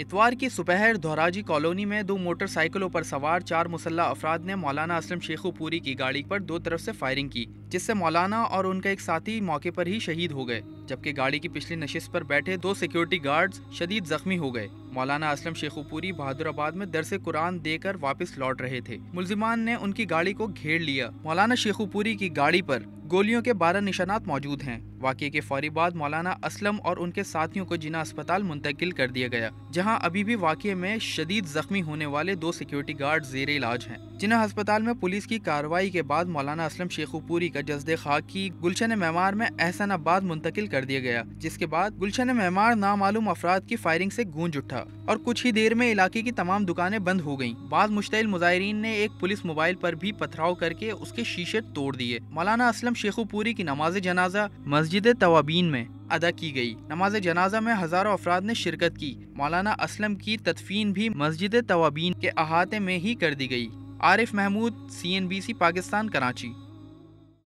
इतवार की सुपहर धोराजी कॉलोनी में दो मोटरसाइकिलों पर सवार चार मुसल्ला अफराद ने मौलाना असलम शेखुपुरी की गाड़ी पर दो तरफ से फायरिंग की जिससे मौलाना और उनका एक साथी मौके पर ही शहीद हो गए जबकि गाड़ी की पिछली नशिस पर बैठे दो सिक्योरिटी गार्ड्स शदीद जख्मी हो गए मौलाना असलम शेखुपुरी बहादुराबाद में दरस कुरान देकर वापस लौट रहे थे मुलजिमान ने उनकी गाड़ी को घेर लिया मौलाना शेखुपुरी की गाड़ी आरोप गोलियों के 12 निशानात मौजूद हैं वाक़े के फौरी बाद मौलाना असलम और उनके साथियों को जिना अस्पताल मुंतकिल कर दिया गया जहां अभी भी वाक़े में शदीद जख्मी होने वाले दो सिक्योरिटी गार्ड जेर इलाज हैं जिना अस्पताल में पुलिस की कार्रवाई के बाद मौलाना असलम शेखुपुरी का जजद खाक की गुलशन मेमार में एहसन आबाद मुंतकिल कर दिया गया जिसके बाद गुलशन मेमार नामालूम अफराद की फायरिंग ऐसी गूंज उठा और कुछ ही देर में इलाके की तमाम दुकानें बंद हो गयी बाद मुश्तिल मुजाहरीन ने एक पुलिस मोबाइल आरोप भी पथराव करके उसके शीशे तोड़ दिए मौलाना असलम शेखुपुरी की नमाज जनाजा मस्जिद तवाबीन में अदा की गई नमाज जनाजा में हज़ारों अफराद ने शिरकत की मौलाना असलम की तदफीन भी मस्जिद तवाबीन के अहाते में ही कर दी गई Arif Mahmood C N B C Pakistan Karachi